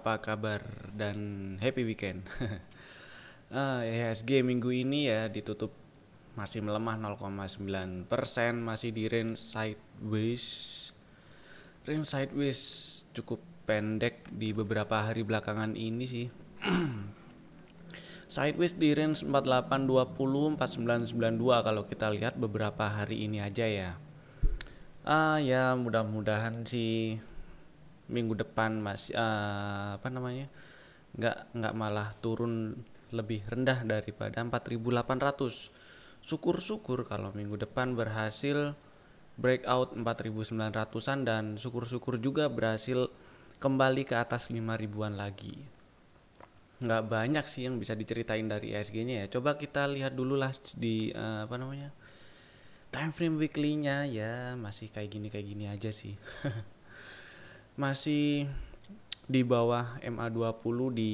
apa kabar dan happy weekend. uh, eh, ESG minggu ini ya ditutup masih melemah 0,9 persen, masih di range sideways. Range sideways cukup pendek di beberapa hari belakangan ini sih. sideways di range 4820 4992 kalau kita lihat beberapa hari ini aja ya. Ah uh, ya mudah-mudahan sih minggu depan masih eh, uh, apa namanya nggak nggak malah turun lebih rendah daripada 4.800 syukur-syukur kalau minggu depan berhasil breakout 4.900an dan syukur-syukur juga berhasil kembali ke atas 5.000an lagi nggak banyak sih yang bisa diceritain dari ISG-nya ya coba kita lihat dulu lah di uh, apa namanya time frame weekly-nya ya masih kayak gini kayak gini aja sih masih di bawah MA20 di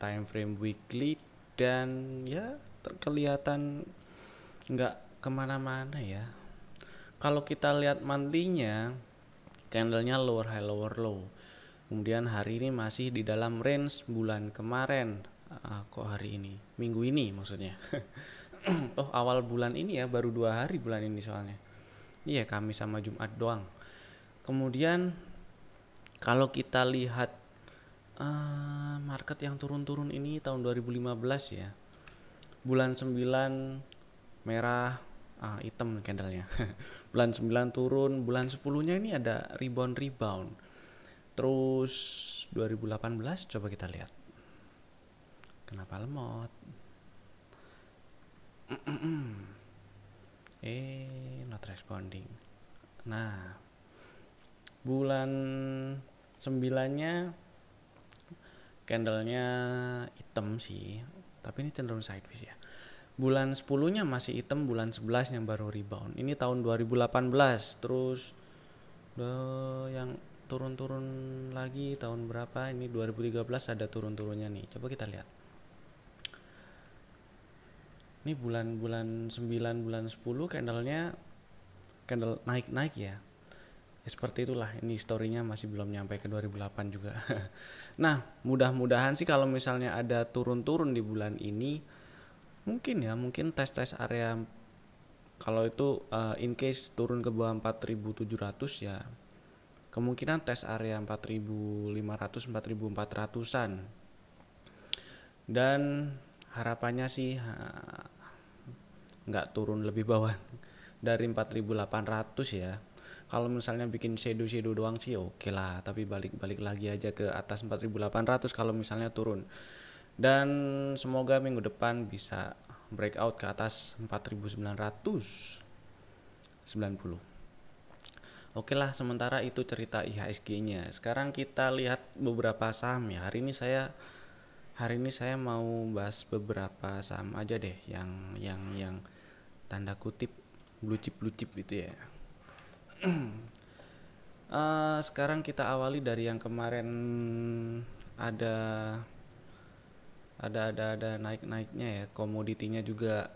time frame weekly dan ya terkelihatan nggak kemana-mana ya kalau kita lihat mantinya candlenya lower high lower low kemudian hari ini masih di dalam range bulan kemarin uh, kok hari ini minggu ini maksudnya oh awal bulan ini ya baru dua hari bulan ini soalnya iya kami sama Jumat doang kemudian kalau kita lihat uh, market yang turun-turun ini tahun 2015 ya bulan 9 merah ah, hitam candlenya bulan 9 turun bulan 10 nya ini ada rebound rebound terus 2018 coba kita lihat kenapa lemot eh not responding nah bulan sembilannya candlenya hitam sih tapi ini cenderung sideways ya bulan 10 nya masih hitam bulan 11 yang baru rebound ini tahun 2018 terus yang turun-turun lagi tahun berapa ini 2013 ada turun-turunnya nih coba kita lihat ini bulan-bulan 9 bulan 10 candlenya candle naik-naik ya ya seperti itulah ini historinya masih belum nyampe ke 2008 juga nah mudah-mudahan sih kalau misalnya ada turun-turun di bulan ini mungkin ya mungkin tes-tes area kalau itu uh, in case turun ke bawah 4700 ya kemungkinan tes area 4500 4400-an dan harapannya sih nggak turun lebih bawah dari 4800 ya kalau misalnya bikin shadow shadow doang sih ya oke okay lah tapi balik balik lagi aja ke atas 4800 kalau misalnya turun dan semoga minggu depan bisa breakout ke atas 4990 Oke lah sementara itu cerita IHSG nya sekarang kita lihat beberapa saham ya hari ini saya hari ini saya mau bahas beberapa saham aja deh yang yang yang tanda kutip blue chip blue chip gitu ya uh, sekarang kita awali dari yang kemarin ada ada ada ada naik naiknya ya komoditinya juga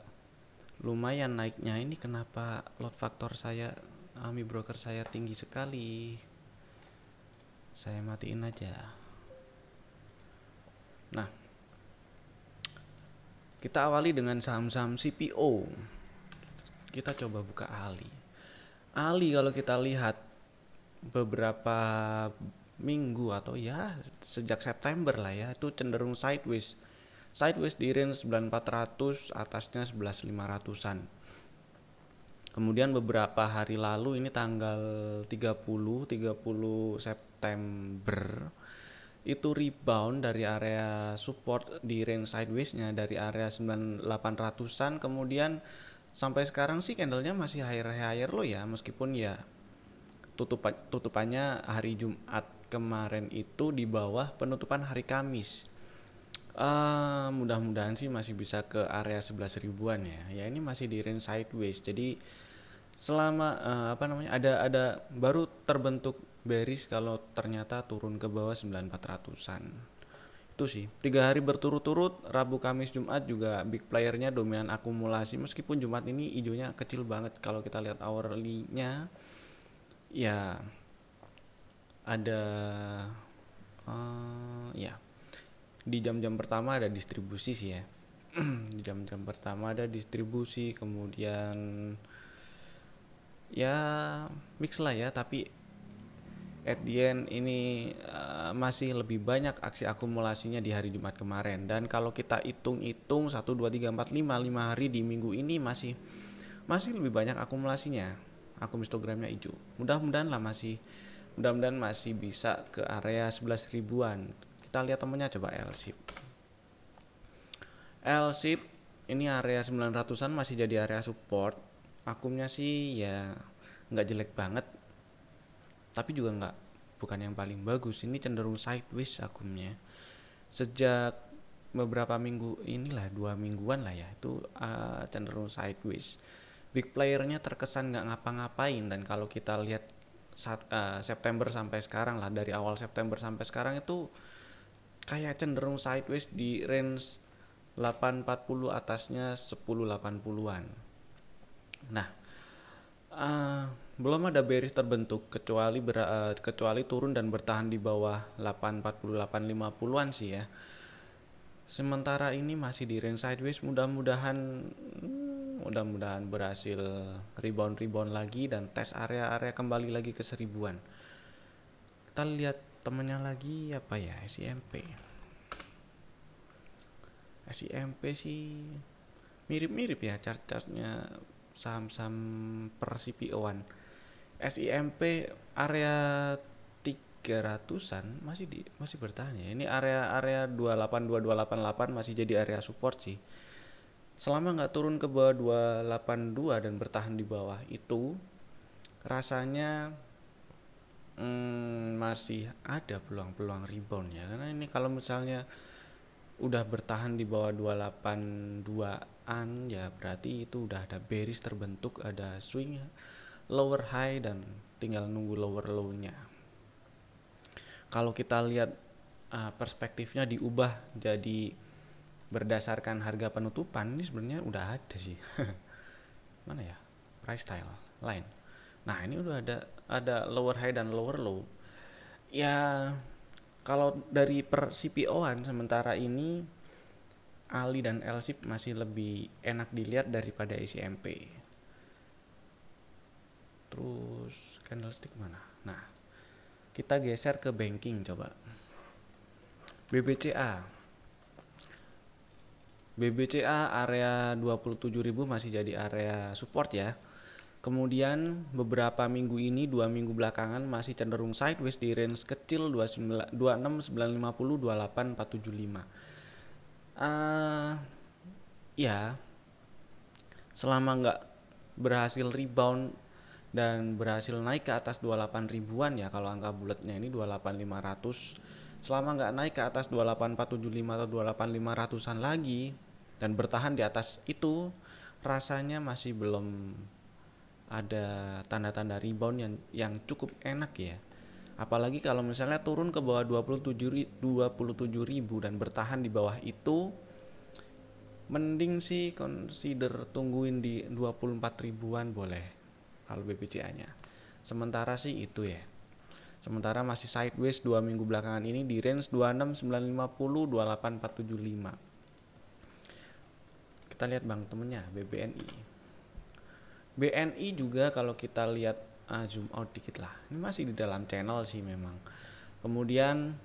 lumayan naiknya ini kenapa load faktor saya ami broker saya tinggi sekali saya matiin aja nah kita awali dengan saham-saham CPO kita coba buka ahli Ali kalau kita lihat beberapa minggu atau ya sejak September lah ya itu cenderung sideways sideways di range 9400 atasnya 11500-an kemudian beberapa hari lalu ini tanggal 30 30 September itu rebound dari area support di range sidewaysnya dari area 9800-an kemudian sampai sekarang sih candlenya masih higher higher lo ya meskipun ya tutup tutupannya hari Jumat kemarin itu di bawah penutupan hari Kamis uh, mudah-mudahan sih masih bisa ke area 11 ribuan ya ya ini masih di range sideways jadi selama uh, apa namanya ada ada baru terbentuk bearish kalau ternyata turun ke bawah 9400-an itu sih. Tiga hari berturut-turut, Rabu, Kamis, Jumat juga big playernya dominan akumulasi. Meskipun Jumat ini hijaunya kecil banget kalau kita lihat hourly-nya. Ya ada uh, ya di jam-jam pertama ada distribusi sih ya. di jam-jam pertama ada distribusi, kemudian ya mix lah ya, tapi at the end ini uh, masih lebih banyak aksi akumulasinya di hari Jumat kemarin dan kalau kita hitung-hitung 1 2 3 4 5 5 hari di minggu ini masih masih lebih banyak akumulasinya akun histogramnya hijau mudah-mudahan lah masih mudah-mudahan masih bisa ke area 11 ribuan kita lihat temennya coba L shape L ini area 900an masih jadi area support akumnya sih ya nggak jelek banget tapi juga nggak bukan yang paling bagus ini cenderung sideways akunnya sejak beberapa minggu inilah dua mingguan lah ya itu uh, cenderung sideways big playernya terkesan nggak ngapa-ngapain dan kalau kita lihat saat, uh, September sampai sekarang lah dari awal September sampai sekarang itu kayak cenderung sideways di range 840 atasnya 1080-an. Nah, uh, belum ada bearish terbentuk kecuali ber, uh, eh, kecuali turun dan bertahan di bawah 848.50-an sih ya. Sementara ini masih di range sideways, mudah-mudahan hmm, mudah-mudahan berhasil rebound-rebound lagi dan tes area-area kembali lagi ke seribuan. Kita lihat temennya lagi apa ya SIMP. SIMP sih mirip-mirip ya chart-chartnya saham-saham per CPO-an. SIMP area 300-an masih di masih bertahan ya. Ini area-area 282288 masih jadi area support sih. Selama nggak turun ke bawah 282 dan bertahan di bawah itu rasanya hmm, masih ada peluang-peluang rebound ya. Karena ini kalau misalnya udah bertahan di bawah 282-an ya berarti itu udah ada bearish terbentuk, ada swing lower high dan tinggal nunggu lower low-nya. Kalau kita lihat uh, perspektifnya diubah jadi berdasarkan harga penutupan ini sebenarnya udah ada sih. Mana ya? Price style line. Nah, ini udah ada ada lower high dan lower low. Ya kalau dari per CPO-an sementara ini Ali dan Elsip masih lebih enak dilihat daripada ICMP terus candlestick mana nah kita geser ke banking coba BBCA BBCA area 27.000 masih jadi area support ya Kemudian beberapa minggu ini, dua minggu belakangan masih cenderung sideways di range kecil 26950 28475. Uh, ya, selama nggak berhasil rebound dan berhasil naik ke atas 28 ribuan ya kalau angka bulatnya ini 28500 selama nggak naik ke atas 28475 atau 28500an lagi dan bertahan di atas itu rasanya masih belum ada tanda-tanda rebound yang yang cukup enak ya apalagi kalau misalnya turun ke bawah 27 27 ribu dan bertahan di bawah itu mending sih consider tungguin di 24 ribuan boleh kalau BPCA-nya. Sementara sih itu ya. Sementara masih sideways dua minggu belakangan ini di range 26950 28475. Kita lihat bang temennya BBNI. BNI juga kalau kita lihat uh, zoom out dikit lah. Ini masih di dalam channel sih memang. Kemudian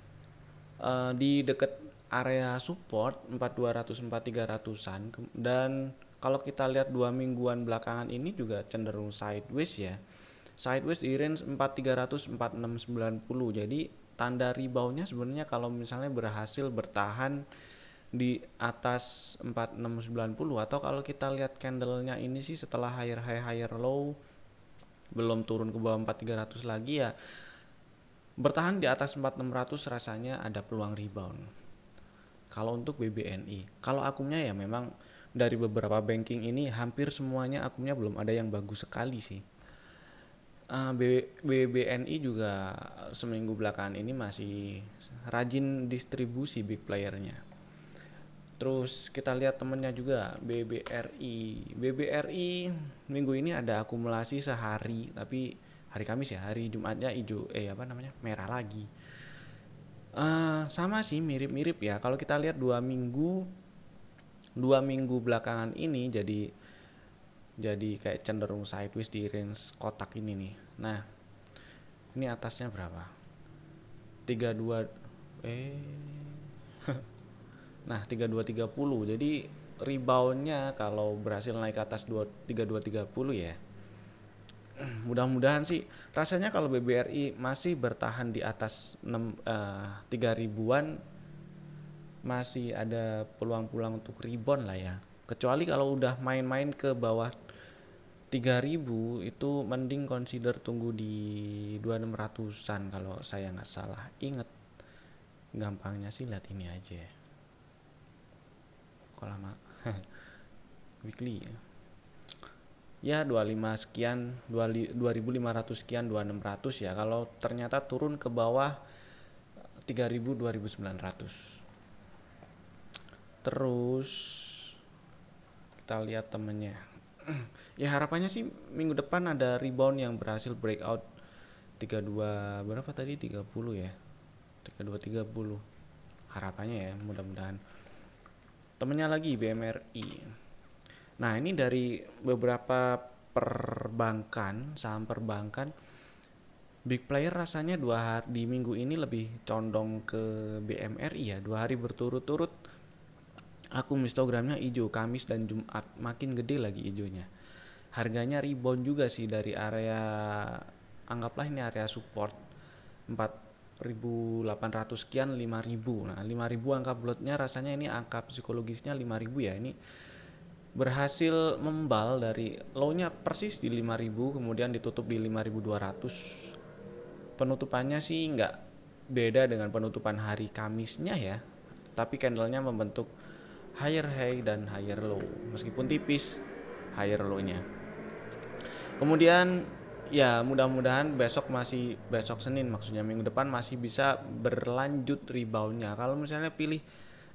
uh, di dekat area support 4200 4300-an dan kalau kita lihat dua mingguan belakangan ini juga cenderung sideways ya sideways di range 4300 4690 jadi tanda reboundnya sebenarnya kalau misalnya berhasil bertahan di atas 4690 atau kalau kita lihat candlenya ini sih setelah higher high higher low belum turun ke bawah 4300 lagi ya bertahan di atas 4600 rasanya ada peluang rebound kalau untuk BBNI kalau akumnya ya memang dari beberapa banking ini hampir semuanya akunnya belum ada yang bagus sekali sih. Uh, eh, BBNI juga seminggu belakangan ini masih rajin distribusi big playernya. Terus kita lihat temennya juga BBRI. BBRI minggu ini ada akumulasi sehari tapi hari Kamis ya hari Jumatnya hijau eh apa namanya merah lagi. Uh, sama sih mirip-mirip ya kalau kita lihat dua minggu dua minggu belakangan ini jadi jadi kayak cenderung sideways di range kotak ini nih nah ini atasnya berapa 32 eh nah 3230 jadi reboundnya kalau berhasil naik ke atas 3230 ya mudah-mudahan sih rasanya kalau BBRI masih bertahan di atas 6 uh, 3000-an masih ada peluang-peluang untuk rebound lah ya kecuali kalau udah main-main ke bawah 3000 itu mending consider tunggu di 2600an kalau saya nggak salah inget gampangnya sih lihat ini aja ya. kok lama weekly ya 25 ya, sekian 2500 sekian 2600 ya kalau ternyata turun ke bawah 3000 2900 terus kita lihat temennya ya harapannya sih minggu depan ada rebound yang berhasil breakout 32 berapa tadi 30 ya 32 30 harapannya ya mudah-mudahan temennya lagi BMRI nah ini dari beberapa perbankan saham perbankan big player rasanya dua hari di minggu ini lebih condong ke BMRI ya dua hari berturut-turut Akun Instagramnya hijau Kamis dan Jumat, makin gede lagi hijaunya. Harganya rebound juga sih dari area anggaplah ini area support 4.800 sekian 5.000. Nah, 5.000 angka bulatnya rasanya ini angka psikologisnya 5.000 ya. Ini berhasil membal dari low-nya persis di 5000 kemudian ditutup di 5200 penutupannya sih nggak beda dengan penutupan hari Kamisnya ya tapi candlenya membentuk higher high dan higher low meskipun tipis higher low-nya. Kemudian ya mudah-mudahan besok masih besok Senin maksudnya minggu depan masih bisa berlanjut reboundnya kalau misalnya pilih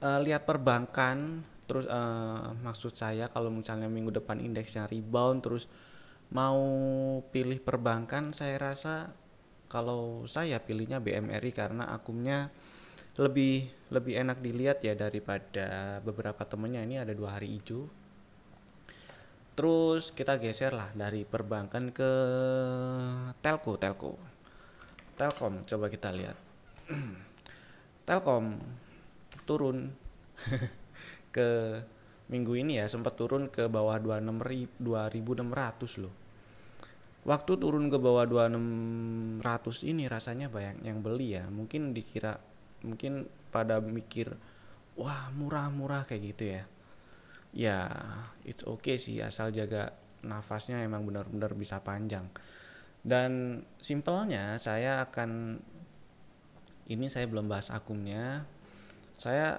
uh, lihat perbankan terus uh, maksud saya kalau misalnya minggu depan indeksnya rebound terus mau pilih perbankan saya rasa kalau saya pilihnya BMRI karena akumnya lebih lebih enak dilihat ya daripada beberapa temennya ini ada dua hari hijau terus kita geser lah dari perbankan ke telco telco telkom coba kita lihat telkom turun ke minggu ini ya sempat turun ke bawah 2600 loh waktu turun ke bawah 2600 ini rasanya banyak yang beli ya mungkin dikira mungkin pada mikir wah murah-murah kayak gitu ya ya it's okay sih asal jaga nafasnya emang benar-benar bisa panjang dan simpelnya saya akan ini saya belum bahas akumnya saya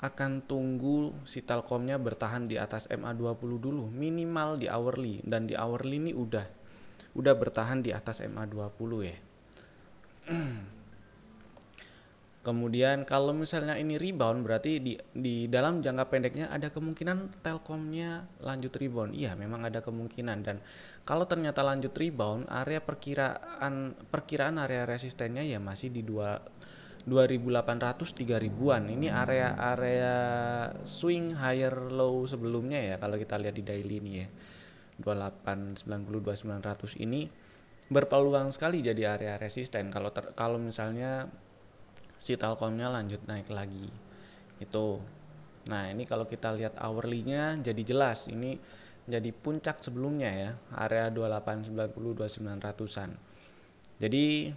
akan tunggu si Telkomnya bertahan di atas MA20 dulu minimal di hourly dan di hourly ini udah udah bertahan di atas MA20 ya Kemudian kalau misalnya ini rebound berarti di di dalam jangka pendeknya ada kemungkinan Telkomnya lanjut rebound. Iya, memang ada kemungkinan dan kalau ternyata lanjut rebound, area perkiraan perkiraan area resistennya ya masih di 2 2800 3000-an. Ini area-area swing higher low sebelumnya ya kalau kita lihat di daily ini ya. 28 90 2900 ini berpeluang sekali jadi area resisten kalau kalau misalnya si Telkomnya lanjut naik lagi itu nah ini kalau kita lihat hourly-nya jadi jelas ini jadi puncak sebelumnya ya area 2890 2900-an jadi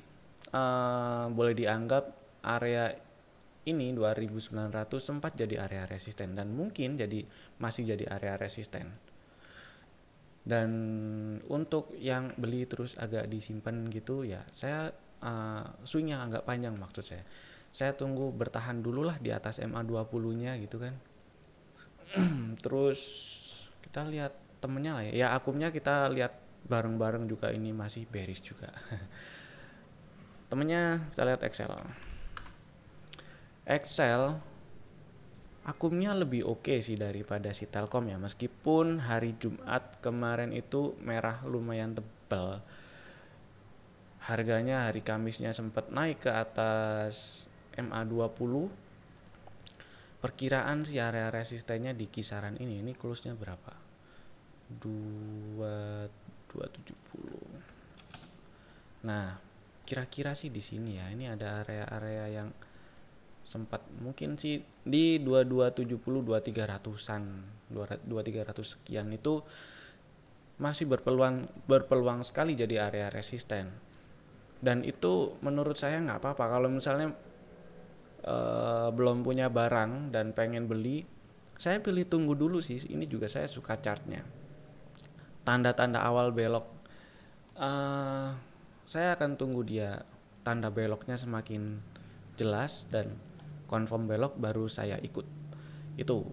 eh, boleh dianggap area ini 2900 sempat jadi area resisten dan mungkin jadi masih jadi area resisten dan untuk yang beli terus agak disimpan gitu ya saya uh, swingnya agak panjang maksud saya saya tunggu bertahan dulu lah di atas MA 20-nya gitu kan. Terus kita lihat temennya lah ya. ya akumnya kita lihat bareng-bareng juga ini masih beris juga. temennya kita lihat Excel. Excel akumnya lebih oke okay sih daripada si Telkom ya meskipun hari Jumat kemarin itu merah lumayan tebal harganya hari Kamisnya sempat naik ke atas MA20 perkiraan si area resistennya di kisaran ini ini close-nya berapa 2270 nah kira-kira sih di sini ya ini ada area-area yang sempat mungkin sih di 2270 2300-an 2300 sekian itu masih berpeluang berpeluang sekali jadi area resisten dan itu menurut saya nggak apa-apa kalau misalnya Eh, belum punya barang dan pengen beli, saya pilih tunggu dulu sih. Ini juga saya suka chartnya. Tanda-tanda awal belok. Uh, saya akan tunggu dia tanda beloknya semakin jelas dan confirm belok baru saya ikut. Itu.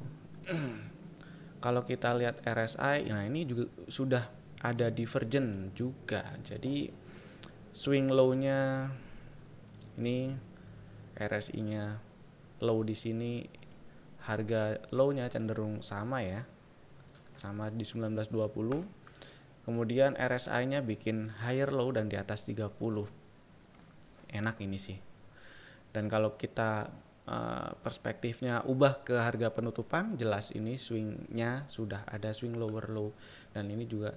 Kalau kita lihat RSI, nah ini juga sudah ada divergen juga. Jadi swing low-nya ini RSI-nya low di sini harga low-nya cenderung sama ya. Sama di 1920. Kemudian RSI-nya bikin higher low dan di atas 30. Enak ini sih. Dan kalau kita eh, perspektifnya ubah ke harga penutupan jelas ini swingnya sudah ada swing lower low dan ini juga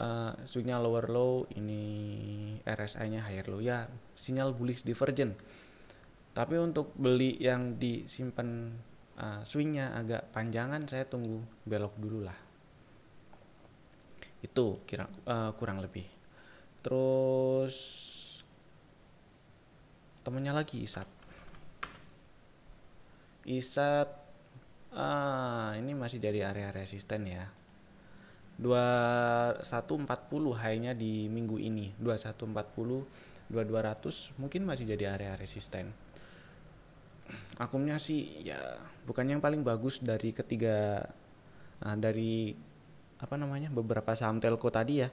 uh, swingnya lower low ini RSI nya higher low ya sinyal bullish divergent tapi untuk beli yang disimpan uh, swingnya agak panjangan saya tunggu belok dulu lah itu kira uh, kurang lebih terus temennya lagi Isat Isat ah ini masih dari area resisten ya 2140 high-nya di minggu ini 2140 2200 mungkin masih jadi area resisten akumnya sih ya bukan yang paling bagus dari ketiga nah, dari apa namanya beberapa saham telco tadi ya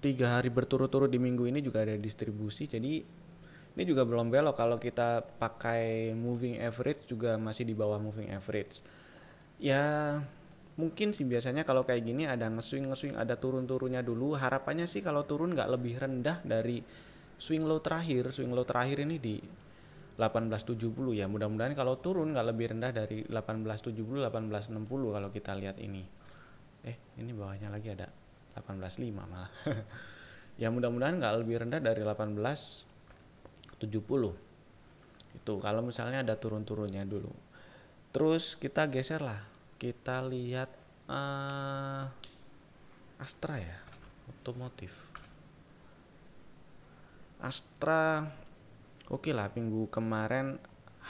tiga hari berturut-turut di minggu ini juga ada distribusi jadi ini juga belum belok kalau kita pakai moving average juga masih di bawah moving average ya mungkin sih biasanya kalau kayak gini ada ngeswing ngeswing ada turun turunnya dulu harapannya sih kalau turun nggak lebih rendah dari swing low terakhir swing low terakhir ini di 1870 ya. Mudah-mudahan kalau turun nggak lebih rendah dari 1870 1860 kalau kita lihat ini. Eh, ini bawahnya lagi ada 185 malah. ya mudah-mudahan nggak lebih rendah dari 1870. Itu kalau misalnya ada turun-turunnya dulu. Terus kita geser lah. Kita lihat uh, Astra ya, otomotif. Astra oke okay lah minggu kemarin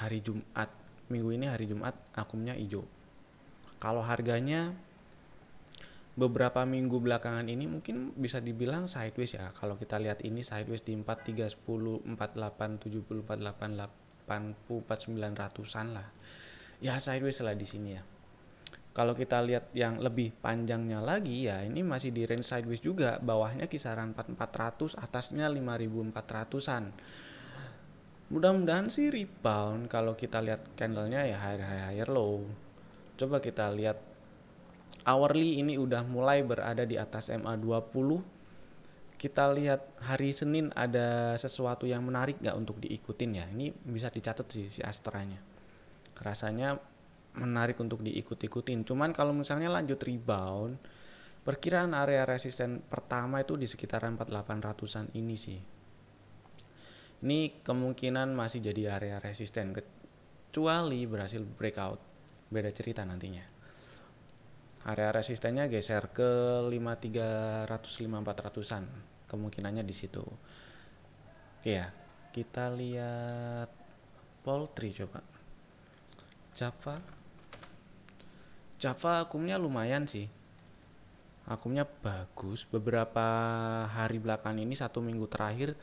hari Jumat minggu ini hari Jumat akumnya hijau kalau harganya beberapa minggu belakangan ini mungkin bisa dibilang sideways ya kalau kita lihat ini sideways di 4, 48 70 8, 4, 9 ratusan lah ya sideways lah di sini ya kalau kita lihat yang lebih panjangnya lagi ya ini masih di range sideways juga bawahnya kisaran 4400 atasnya 5400an mudah-mudahan sih rebound kalau kita lihat candlenya ya higher higher, higher low coba kita lihat hourly ini udah mulai berada di atas MA20 kita lihat hari Senin ada sesuatu yang menarik nggak untuk diikutin ya ini bisa dicatat sih si astranya rasanya menarik untuk diikut-ikutin cuman kalau misalnya lanjut rebound perkiraan area resisten pertama itu di sekitaran 4800an ini sih ini kemungkinan masih jadi area resisten kecuali berhasil breakout beda cerita nantinya area resistennya geser ke 5300 5400-an kemungkinannya di situ oke ya kita lihat poultry coba Java Java akumnya lumayan sih akumnya bagus beberapa hari belakang ini satu minggu terakhir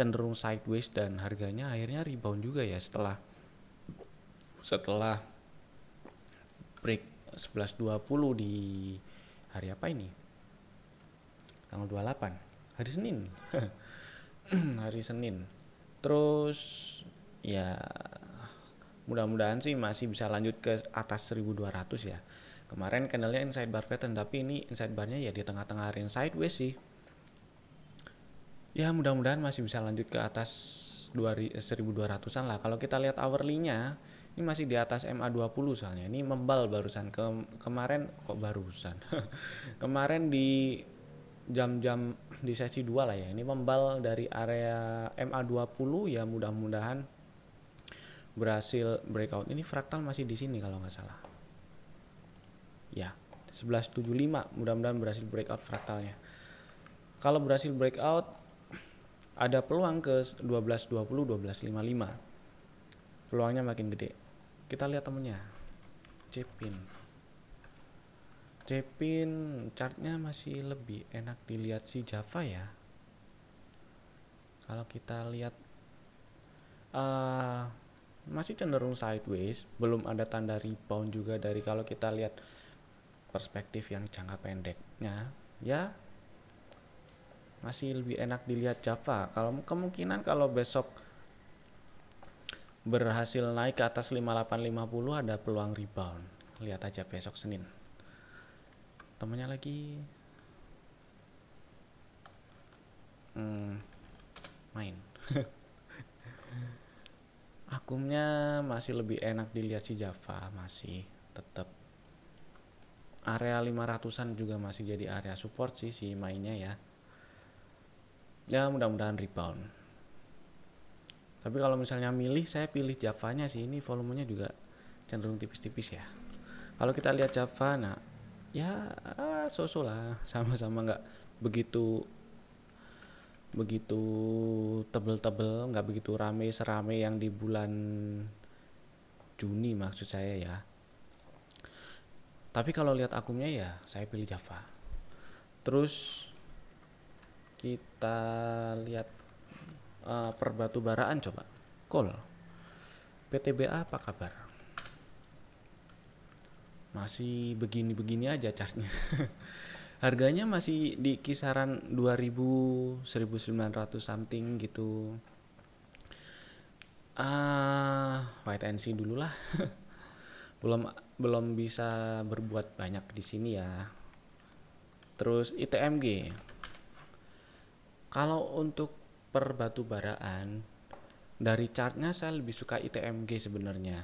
cenderung sideways dan harganya akhirnya rebound juga ya setelah setelah break 11.20 di hari apa ini? Tanggal 28, hari Senin. hari Senin. Terus ya mudah-mudahan sih masih bisa lanjut ke atas 1200 ya. Kemarin candle-nya inside bar pattern tapi ini inside barnya ya di tengah-tengah range sideways sih ya mudah-mudahan masih bisa lanjut ke atas 1200-an eh, lah kalau kita lihat hourly-nya ini masih di atas MA20 soalnya ini membal barusan ke kemarin kok barusan kemarin di jam-jam di sesi 2 lah ya ini membal dari area MA20 ya mudah-mudahan berhasil breakout ini fraktal masih di sini kalau nggak salah ya 1175 mudah-mudahan berhasil breakout fraktalnya kalau berhasil breakout ada peluang ke 12.20, 12.55. Peluangnya makin gede. Kita lihat temennya. Cepin. Cepin chartnya masih lebih enak dilihat si Java ya. Kalau kita lihat uh, masih cenderung sideways, belum ada tanda rebound juga dari kalau kita lihat perspektif yang jangka pendeknya. Ya, masih lebih enak dilihat Java. Kalau kemungkinan kalau besok berhasil naik ke atas 5850 ada peluang rebound. Lihat aja besok Senin. Temennya lagi hmm, main. Akumnya masih lebih enak dilihat si Java masih tetap area 500-an juga masih jadi area support sih si mainnya ya ya mudah-mudahan rebound tapi kalau misalnya milih saya pilih Javanya sih ini volumenya juga cenderung tipis-tipis ya kalau kita lihat Java nah ya ah, so lah sama-sama nggak begitu begitu tebel-tebel nggak begitu rame serame yang di bulan Juni maksud saya ya tapi kalau lihat akumnya ya saya pilih Java terus kita lihat uh, eh, perbatubaraan coba coal PTBA apa kabar masih begini-begini aja chartnya harganya masih di kisaran 2000 1900 something gitu ah uh, wait and see dulu lah belum belum bisa berbuat banyak di sini ya terus ITMG kalau untuk baraan dari chartnya saya lebih suka ITMG sebenarnya.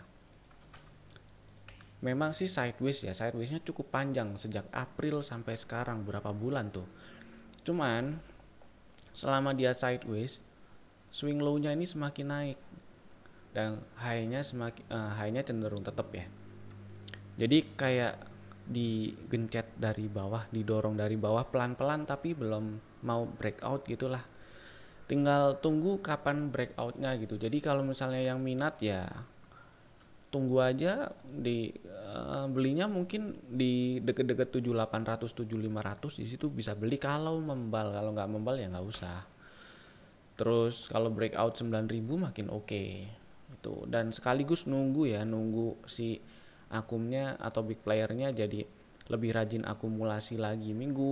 Memang sih sideways ya, sidewaysnya cukup panjang sejak April sampai sekarang berapa bulan tuh. Cuman selama dia sideways, swing low-nya ini semakin naik dan high-nya semakin uh, eh, high-nya cenderung tetap ya. Jadi kayak digencet dari bawah, didorong dari bawah pelan-pelan tapi belum mau breakout gitulah tinggal tunggu kapan breakoutnya gitu jadi kalau misalnya yang minat ya tunggu aja di uh, belinya mungkin di deket-deket 7800 7500 di situ bisa beli kalau membal kalau nggak membal ya nggak usah terus kalau breakout 9000 makin oke okay. itu dan sekaligus nunggu ya nunggu si akumnya atau big playernya jadi lebih rajin akumulasi lagi minggu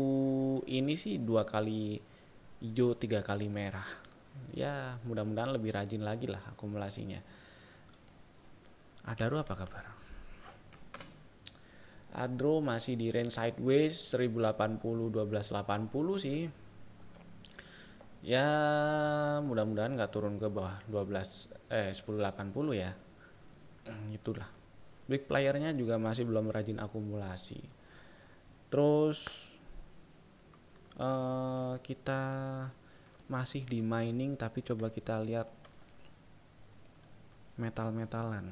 ini sih dua kali hijau tiga kali merah ya mudah-mudahan lebih rajin lagi lah akumulasinya Adaro apa kabar Adro masih di range sideways 1080 1280 sih ya mudah-mudahan nggak turun ke bawah 12 eh 1080 ya hmm, itulah big playernya juga masih belum rajin akumulasi terus uh, kita masih di mining tapi coba kita lihat metal-metalan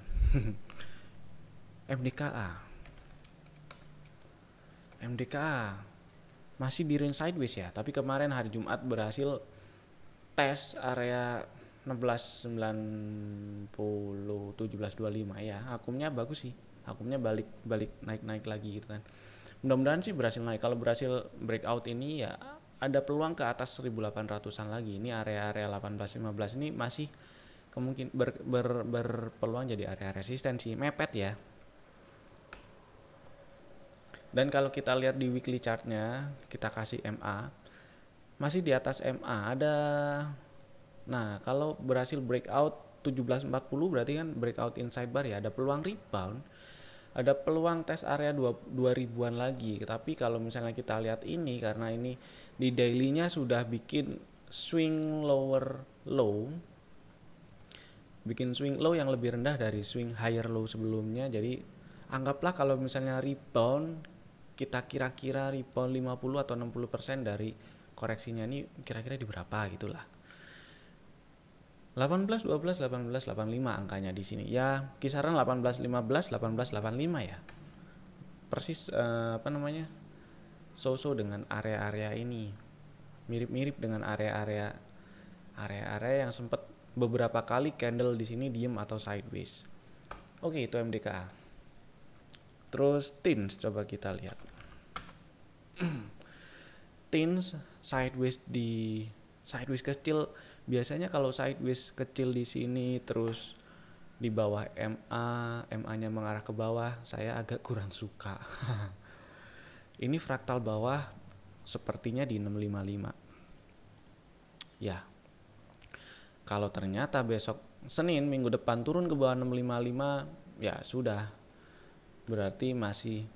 MDKA MDKA masih di range sideways ya tapi kemarin hari Jumat berhasil tes area 17 25 ya akumnya bagus sih akumnya balik balik naik-naik lagi gitu kan mudah-mudahan sih berhasil naik kalau berhasil breakout ini ya ada peluang ke atas 1800-an lagi ini area-area 1815 ini masih kemungkin ber, ber, berpeluang jadi area resistensi mepet ya dan kalau kita lihat di weekly chartnya kita kasih MA masih di atas MA ada nah kalau berhasil breakout 1740 berarti kan breakout inside bar ya ada peluang rebound ada peluang tes area dua 2000-an lagi. Tapi kalau misalnya kita lihat ini karena ini di dailynya sudah bikin swing lower low bikin swing low yang lebih rendah dari swing higher low sebelumnya. Jadi anggaplah kalau misalnya rebound kita kira-kira rebound 50 atau 60% dari koreksinya ini kira-kira di berapa gitulah. 18 12 18 85 angkanya di sini. Ya, kisaran 18 15 18 85 ya. Persis eh, apa namanya? so-so dengan area-area ini. Mirip-mirip dengan area-area area-area yang sempat beberapa kali candle di sini diem atau sideways. Oke, itu MDKA. Terus tins coba kita lihat. tins sideways di sideways kecil biasanya kalau sideways kecil di sini terus di bawah MA, MA-nya mengarah ke bawah, saya agak kurang suka. ini fraktal bawah sepertinya di 655. Ya. Kalau ternyata besok Senin minggu depan turun ke bawah 655, ya sudah. Berarti masih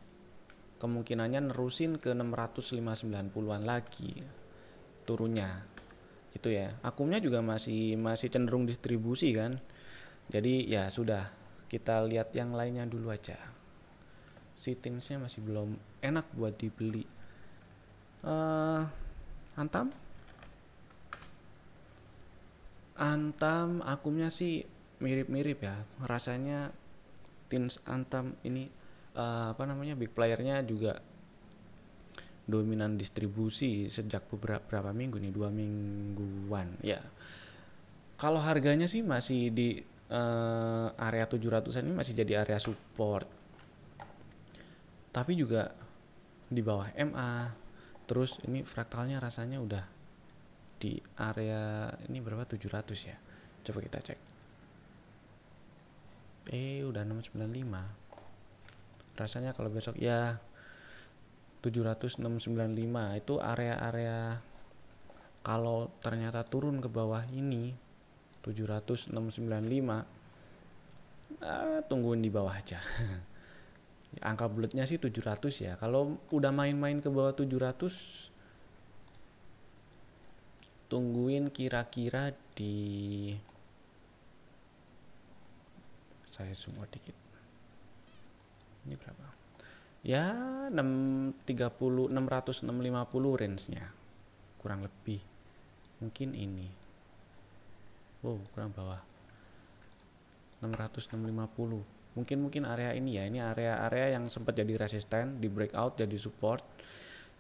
kemungkinannya nerusin ke 690-an lagi turunnya gitu ya akumnya juga masih masih cenderung distribusi kan jadi ya sudah kita lihat yang lainnya dulu aja si tinsnya masih belum enak buat dibeli uh, antam antam akumnya sih mirip-mirip ya rasanya tins antam ini uh, apa namanya big playernya juga dominan distribusi sejak beberapa minggu nih dua mingguan ya kalau harganya sih masih di uh, area 700an ini masih jadi area support tapi juga di bawah MA terus ini fraktalnya rasanya udah di area ini berapa 700 ya coba kita cek eh udah 695 rasanya kalau besok ya 795 itu area-area kalau ternyata turun ke bawah ini 795 nah, eh, tungguin di bawah aja angka bulatnya sih 700 ya kalau udah main-main ke bawah 700 tungguin kira-kira di saya semua dikit ini berapa ya 630 600 650 range-nya kurang lebih mungkin ini wow kurang bawah 600 650 mungkin mungkin area ini ya ini area-area yang sempat jadi resisten di breakout jadi support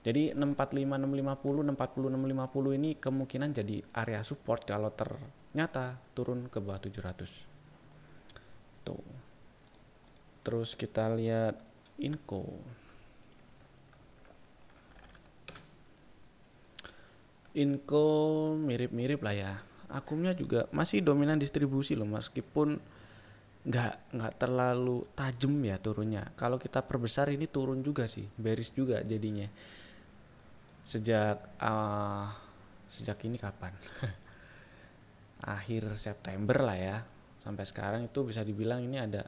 jadi 645 650 640 650 ini kemungkinan jadi area support kalau ternyata turun ke bawah 700 tuh terus kita lihat inco Inco mirip-mirip lah ya. Akumnya juga masih dominan distribusi loh meskipun nggak nggak terlalu tajam ya turunnya. Kalau kita perbesar ini turun juga sih, beris juga jadinya. Sejak uh, sejak ini kapan? akhir September lah ya. Sampai sekarang itu bisa dibilang ini ada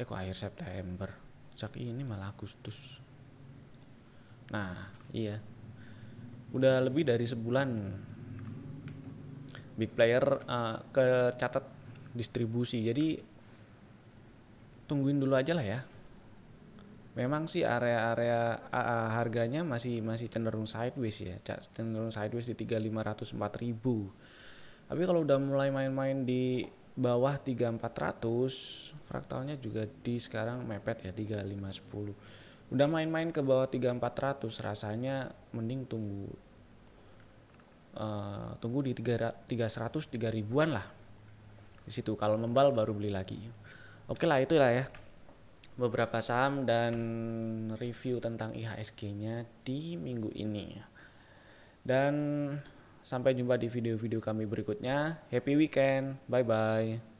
eh kok akhir September sejak ini malah Agustus. Nah, iya. Udah lebih dari sebulan big player uh, eh, catat distribusi. Jadi tungguin dulu aja lah ya. Memang sih area-area uh, harganya masih masih cenderung sideways ya, cenderung sideways di 3500 4000. Tapi kalau udah mulai main-main di bawah 3400 fraktalnya juga di sekarang mepet ya 3510 udah main-main ke bawah 3400 rasanya mending tunggu uh, tunggu di 3.100 3000-an lah di situ kalau membal baru beli lagi oke lah itulah ya beberapa saham dan review tentang IHSG-nya di minggu ini dan Sampai jumpa di video-video kami berikutnya. Happy weekend. Bye bye.